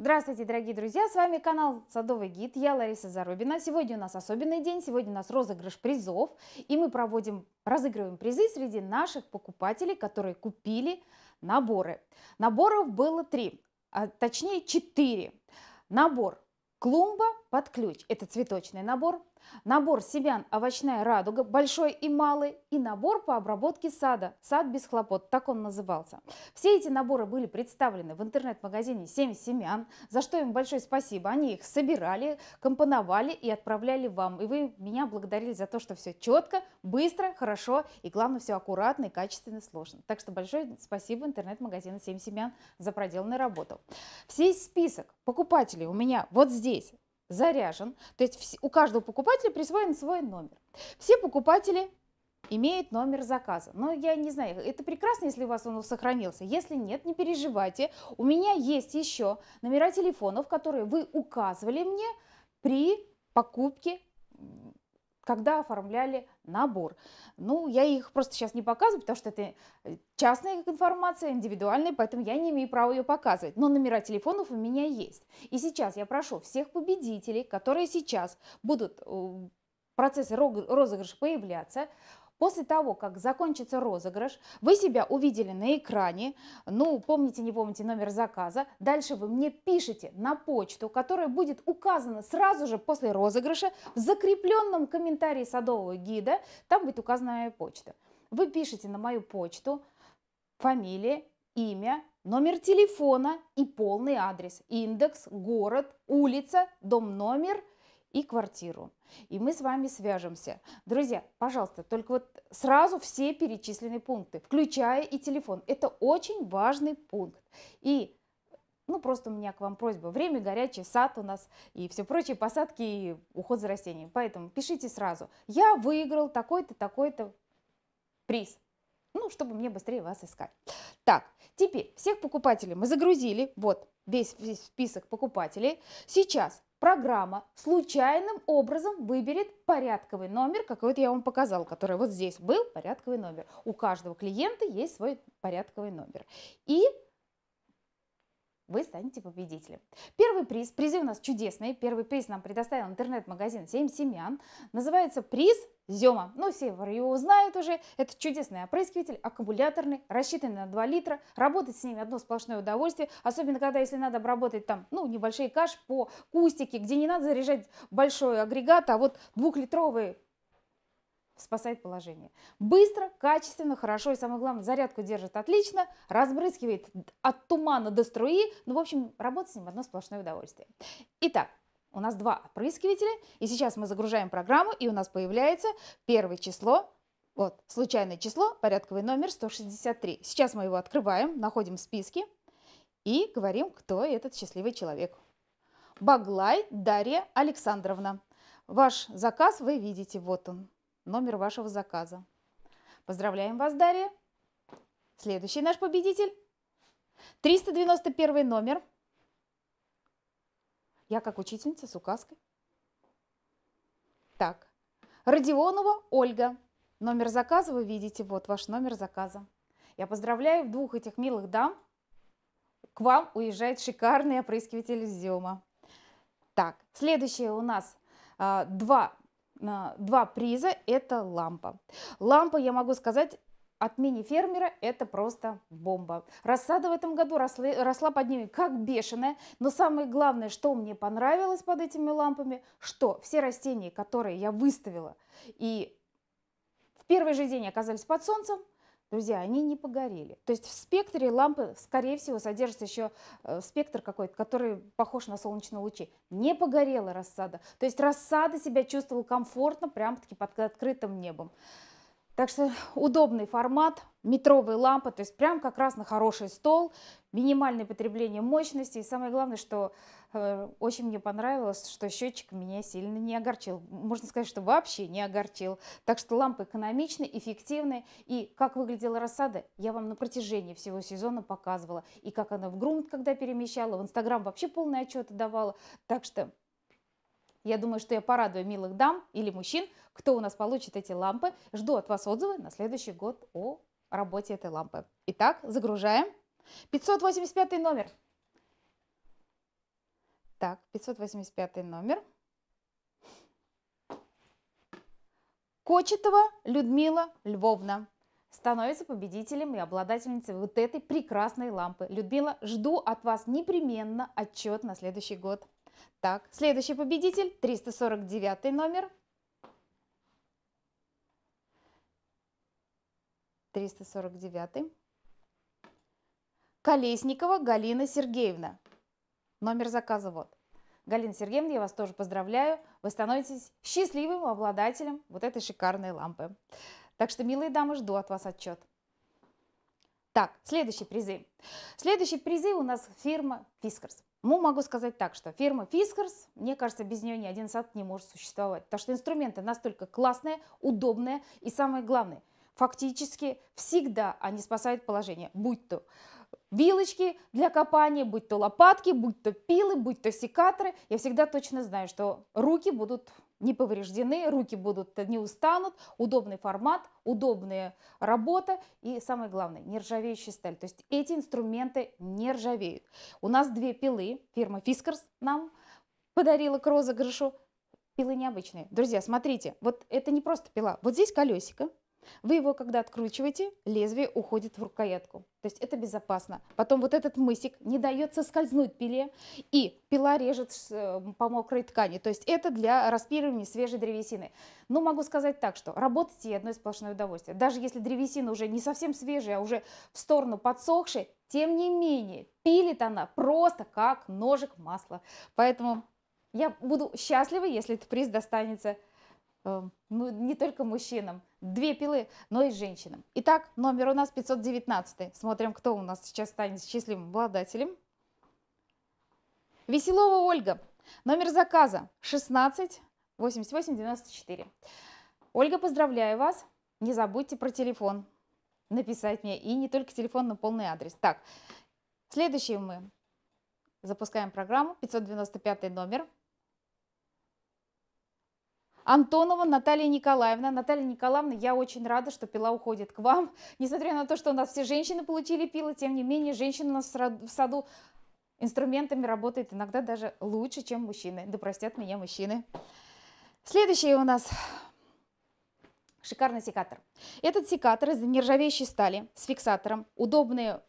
Здравствуйте, дорогие друзья! С вами канал Садовый гид, я Лариса Зарубина. Сегодня у нас особенный день, сегодня у нас розыгрыш призов, и мы проводим, разыгрываем призы среди наших покупателей, которые купили наборы. Наборов было три, а точнее четыре. Набор клумба под ключ, это цветочный набор, Набор семян «Овощная радуга» большой и малый и набор по обработке сада «Сад без хлопот», так он назывался. Все эти наборы были представлены в интернет-магазине «Семь семян», за что им большое спасибо. Они их собирали, компоновали и отправляли вам. И вы меня благодарили за то, что все четко, быстро, хорошо и, главное, все аккуратно и качественно сложно. Так что большое спасибо интернет-магазину «Семь семян» за проделанную работу. Все список покупателей у меня вот здесь заряжен, то есть у каждого покупателя присвоен свой номер. Все покупатели имеет номер заказа. Но я не знаю, это прекрасно, если у вас он сохранился. Если нет, не переживайте. У меня есть еще номера телефонов, которые вы указывали мне при покупке когда оформляли набор. Ну, я их просто сейчас не показываю, потому что это э, частная информация, индивидуальная, поэтому я не имею права ее показывать. Но номера телефонов у меня есть. И сейчас я прошу всех победителей, которые сейчас будут э, в процессе розыгрыша появляться, После того, как закончится розыгрыш, вы себя увидели на экране, ну, помните, не помните номер заказа, дальше вы мне пишете на почту, которая будет указана сразу же после розыгрыша в закрепленном комментарии садового гида, там будет указанная почта. Вы пишете на мою почту фамилия, имя, номер телефона и полный адрес, индекс, город, улица, дом номер и квартиру. И мы с вами свяжемся. Друзья, пожалуйста, только вот сразу все перечисленные пункты, включая и телефон. Это очень важный пункт. И ну, просто у меня к вам просьба. Время горячее, сад у нас и все прочие посадки и уход за растениями. Поэтому пишите сразу. Я выиграл такой-то, такой-то приз. Ну, чтобы мне быстрее вас искать. Так, теперь всех покупателей мы загрузили. Вот весь, весь список покупателей. Сейчас программа случайным образом выберет порядковый номер, какой вот я вам показал, который вот здесь был порядковый номер. У каждого клиента есть свой порядковый номер. И вы станете победителем. Первый приз, призы у нас чудесные, первый приз нам предоставил интернет-магазин «Семь семян», называется «Приз Зема. Ну, все его знают уже. Это чудесный опрыскиватель, аккумуляторный, рассчитанный на 2 литра. Работать с ними одно сплошное удовольствие, особенно когда, если надо обработать там, ну, небольшие каш по кустике, где не надо заряжать большой агрегат, а вот двухлитровый спасает положение. Быстро, качественно, хорошо и самое главное, зарядку держит отлично, разбрызгивает от тумана до струи. Ну, в общем, работать с ним одно сплошное удовольствие. Итак, у нас два опрыскивателя, и сейчас мы загружаем программу, и у нас появляется первое число, вот, случайное число, порядковый номер 163. Сейчас мы его открываем, находим в списке и говорим, кто этот счастливый человек. Баглай Дарья Александровна. Ваш заказ вы видите, вот он номер вашего заказа. Поздравляем вас, Дарья! Следующий наш победитель. 391 номер. Я как учительница с указкой. Так, Родионова Ольга. Номер заказа вы видите, вот ваш номер заказа. Я поздравляю двух этих милых дам. К вам уезжает шикарный опрыскиватель изюма. Так, следующее у нас э, два два приза – это лампа. Лампа, я могу сказать, от мини-фермера это просто бомба. Рассада в этом году росла, росла под ними как бешеная, но самое главное, что мне понравилось под этими лампами, что все растения, которые я выставила и в первый же день оказались под солнцем, друзья, они не погорели. То есть в спектре лампы, скорее всего, содержится еще э, спектр какой-то, который похож на солнечные лучи. Не погорела рассада. То есть рассада себя чувствовала комфортно, прям-таки под открытым небом. Так что удобный формат, метровые лампы, то есть прям как раз на хороший стол, минимальное потребление мощности. И самое главное, что э, очень мне понравилось, что счетчик меня сильно не огорчил. Можно сказать, что вообще не огорчил. Так что лампы экономичны, эффективны. И как выглядела рассада, я вам на протяжении всего сезона показывала. И как она в грунт, когда перемещала, в Инстаграм вообще полные отчеты давала. Так что я думаю, что я порадую милых дам или мужчин, кто у нас получит эти лампы. Жду от вас отзывы на следующий год о работе этой лампы. Итак, загружаем. 585 номер. Так, 585 номер. Кочетова Людмила Львовна становится победителем и обладательницей вот этой прекрасной лампы. Людмила, жду от вас непременно отчет на следующий год. Так, следующий победитель, 349 номер. 349. Колесникова Галина Сергеевна. Номер заказа вот. Галина Сергеевна, я вас тоже поздравляю. Вы становитесь счастливым обладателем вот этой шикарной лампы. Так что, милые дамы, жду от вас отчет. Так, следующие призы. Следующие призы у нас фирма Фискарс. Ну, могу сказать так, что фирма Fiskars, мне кажется, без нее ни один сад не может существовать, потому что инструменты настолько классные, удобные и самое главное, фактически всегда они спасают положение, будь то вилочки для копания, будь то лопатки, будь то пилы, будь то секаторы, я всегда точно знаю, что руки будут не повреждены, руки будут э, не устанут, удобный формат, удобная работа и самое главное нержавеющая сталь. То есть эти инструменты не ржавеют. У нас две пилы, фирма Фискарс нам подарила к розыгрышу. Пилы необычные. Друзья, смотрите, вот это не просто пила. Вот здесь колесико, вы его когда откручиваете, лезвие уходит в рукоятку. То есть это безопасно. Потом вот этот мысик не дает соскользнуть пиле, и пила режет э, по мокрой ткани. То есть это для распиливания свежей древесины. Но могу сказать так, что работать ей одно сплошное удовольствие. Даже если древесина уже не совсем свежая, а уже в сторону подсохшей, тем не менее, пилит она просто как ножик масла. Поэтому я буду счастлива, если этот приз достанется Эм, ну, не только мужчинам, две пилы, но и женщинам. Итак, номер у нас 519. Смотрим, кто у нас сейчас станет счастливым обладателем. Веселова Ольга. Номер заказа 16 88 94. Ольга, поздравляю вас. Не забудьте про телефон написать мне. И не только телефон, но полный адрес. Так, следующее мы запускаем программу. 595 номер. Антонова Наталья Николаевна. Наталья Николаевна, я очень рада, что пила уходит к вам. Несмотря на то, что у нас все женщины получили пилы, тем не менее, женщина у нас в саду инструментами работает иногда даже лучше, чем мужчины. Да простят меня мужчины. Следующий у нас шикарный секатор. Этот секатор из нержавеющей стали с фиксатором. Удобные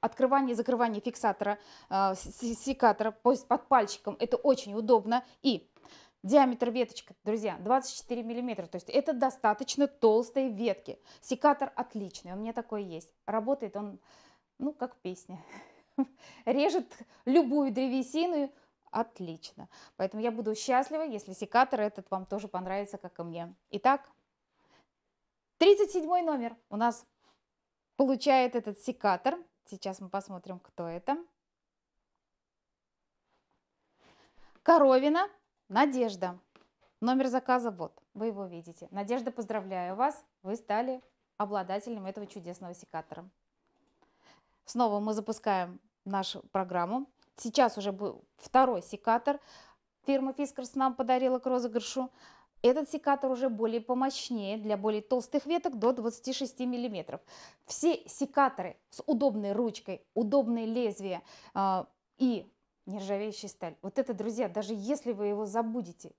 открывание и закрывание фиксатора, э, секатора под пальчиком. Это очень удобно. И Диаметр веточка, друзья, 24 миллиметра, то есть это достаточно толстые ветки. Секатор отличный, у меня такой есть. Работает он, ну, как песня. Режет любую древесину отлично. Поэтому я буду счастлива, если секатор этот вам тоже понравится, как и мне. Итак, 37 номер у нас получает этот секатор. Сейчас мы посмотрим, кто это. Коровина Надежда. Номер заказа вот, вы его видите. Надежда, поздравляю вас, вы стали обладателем этого чудесного секатора. Снова мы запускаем нашу программу. Сейчас уже был второй секатор. Фирма Фискарс нам подарила к розыгрышу. Этот секатор уже более помощнее для более толстых веток до 26 мм. Все секаторы с удобной ручкой, удобное лезвие э, а, и нержавеющая сталь. Вот это, друзья, даже если вы его забудете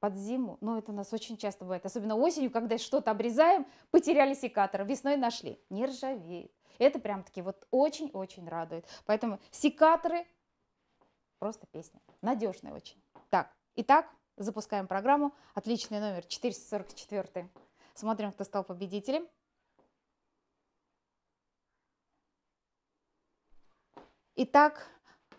под зиму, но ну, это у нас очень часто бывает, особенно осенью, когда что-то обрезаем, потеряли секатор, весной нашли, не ржавеет. Это прям таки вот очень-очень радует. Поэтому секаторы просто песня, Надежные очень. Так, итак, запускаем программу. Отличный номер 444. Смотрим, кто стал победителем. Итак,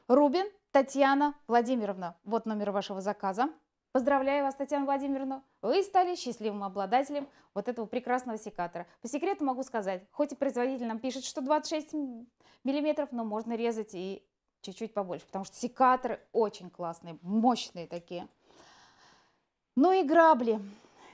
Рубин Татьяна Владимировна, вот номер вашего заказа. Поздравляю вас, Татьяна Владимировна. Вы стали счастливым обладателем вот этого прекрасного секатора. По секрету могу сказать, хоть и производитель нам пишет, что 26 миллиметров, но можно резать и чуть-чуть побольше, потому что секаторы очень классные, мощные такие. Ну и грабли.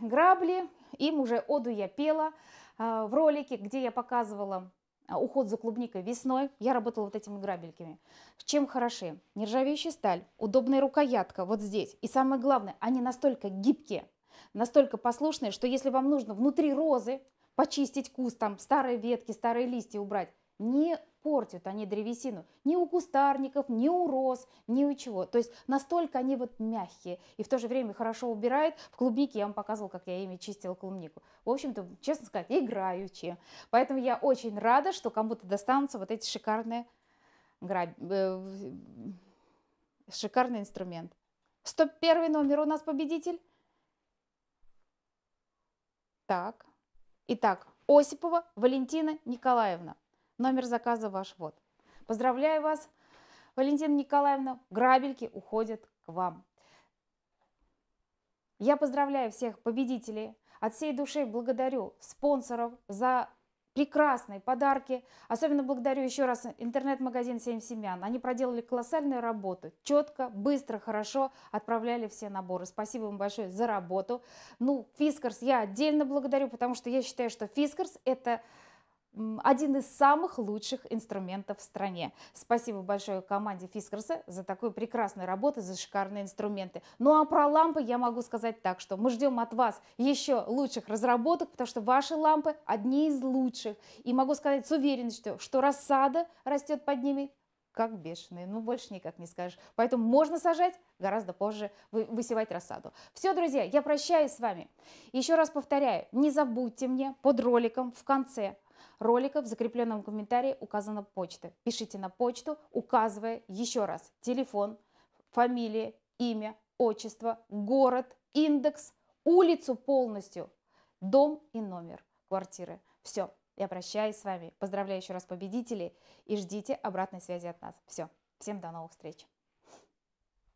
Грабли, им уже оду я пела а, в ролике, где я показывала а, уход за клубникой весной. Я работала вот этими грабельками. Чем хороши? Нержавеющая сталь, удобная рукоятка вот здесь. И самое главное, они настолько гибкие, настолько послушные, что если вам нужно внутри розы почистить куст, там старые ветки, старые листья убрать, не портят они древесину ни у кустарников, ни у роз, ни у чего. То есть настолько они вот мягкие и в то же время хорошо убирают. В клубнике я вам показывала, как я ими чистила клубнику. В общем-то, честно сказать, играючи. Поэтому я очень рада, что кому-то достанутся вот эти шикарные граб... Э, шикарный инструмент. 101 номер у нас победитель. Так. Итак, Осипова Валентина Николаевна. Номер заказа ваш вот. Поздравляю вас, Валентина Николаевна. Грабельки уходят к вам. Я поздравляю всех победителей. От всей души благодарю спонсоров за прекрасные подарки. Особенно благодарю еще раз интернет-магазин «Семь семян». Они проделали колоссальную работу. Четко, быстро, хорошо отправляли все наборы. Спасибо вам большое за работу. Ну, Фискарс я отдельно благодарю, потому что я считаю, что Фискарс – это один из самых лучших инструментов в стране. Спасибо большое команде Фискерса за такую прекрасную работу, за шикарные инструменты. Ну а про лампы я могу сказать так, что мы ждем от вас еще лучших разработок, потому что ваши лампы одни из лучших. И могу сказать с уверенностью, что рассада растет под ними как бешеные, ну больше никак не скажешь. Поэтому можно сажать, гораздо позже высевать рассаду. Все, друзья, я прощаюсь с вами. Еще раз повторяю, не забудьте мне под роликом в конце ролика в закрепленном комментарии указана почта. Пишите на почту, указывая еще раз телефон, фамилия, имя, отчество, город, индекс, улицу полностью, дом и номер квартиры. Все, я прощаюсь с вами, поздравляю еще раз победителей и ждите обратной связи от нас. Все, всем до новых встреч!